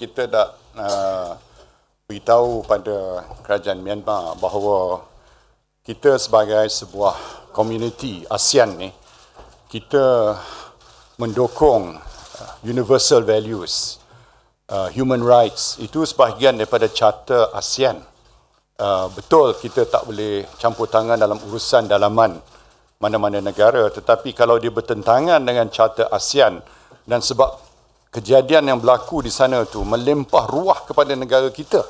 kita dah uh, beritahu pada kerajaan Myanmar bahawa kita sebagai sebuah komuniti ASEAN ni kita mendukung uh, universal values uh, human rights itu sebahagian daripada carta ASEAN uh, betul kita tak boleh campur tangan dalam urusan dalaman mana-mana negara tetapi kalau dia bertentangan dengan carta ASEAN dan sebab kejadian yang berlaku di sana tu melempah ruah kepada negara kita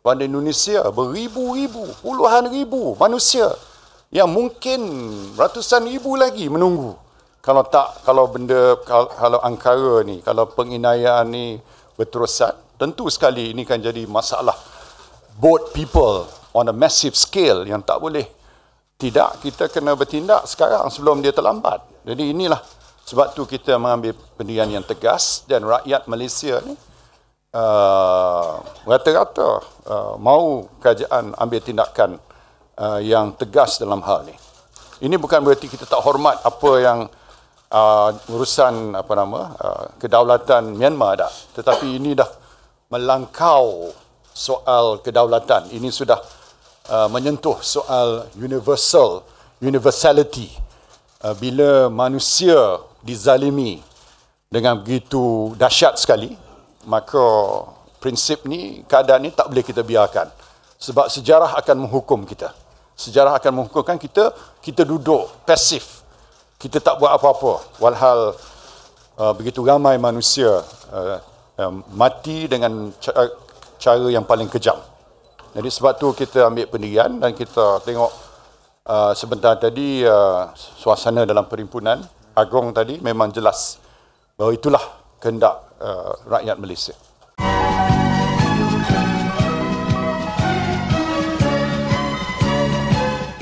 pada Indonesia beribu-ribu puluhan ribu manusia yang mungkin ratusan ribu lagi menunggu kalau tak kalau benda kalau angkara ni kalau penginayaan ni berterusan tentu sekali ini kan jadi masalah both people on a massive scale yang tak boleh tidak kita kena bertindak sekarang sebelum dia terlambat jadi inilah sebab tu kita mengambil pendirian yang tegas dan rakyat Malaysia ni uh, rata-rata uh, ah, mahu kerajaan ambil tindakan uh, yang tegas dalam hal ni. Ini bukan bererti kita tak hormat apa yang uh, urusan apa nama uh, kedaulatan Myanmar dah. Tetapi ini dah melangkau soal kedaulatan. Ini sudah uh, menyentuh soal universal, universality. Uh, bila manusia dizalimi dengan begitu dahsyat sekali, maka prinsip ni, keadaan ni tak boleh kita biarkan. Sebab sejarah akan menghukum kita. Sejarah akan menghukumkan kita, kita duduk pasif. Kita tak buat apa-apa. Walhal uh, begitu ramai manusia uh, uh, mati dengan cara, uh, cara yang paling kejam. Jadi sebab tu kita ambil pendirian dan kita tengok uh, sebentar tadi uh, suasana dalam perhimpunan. Agong tadi memang jelas bahawa itulah kehendak uh, rakyat Malaysia.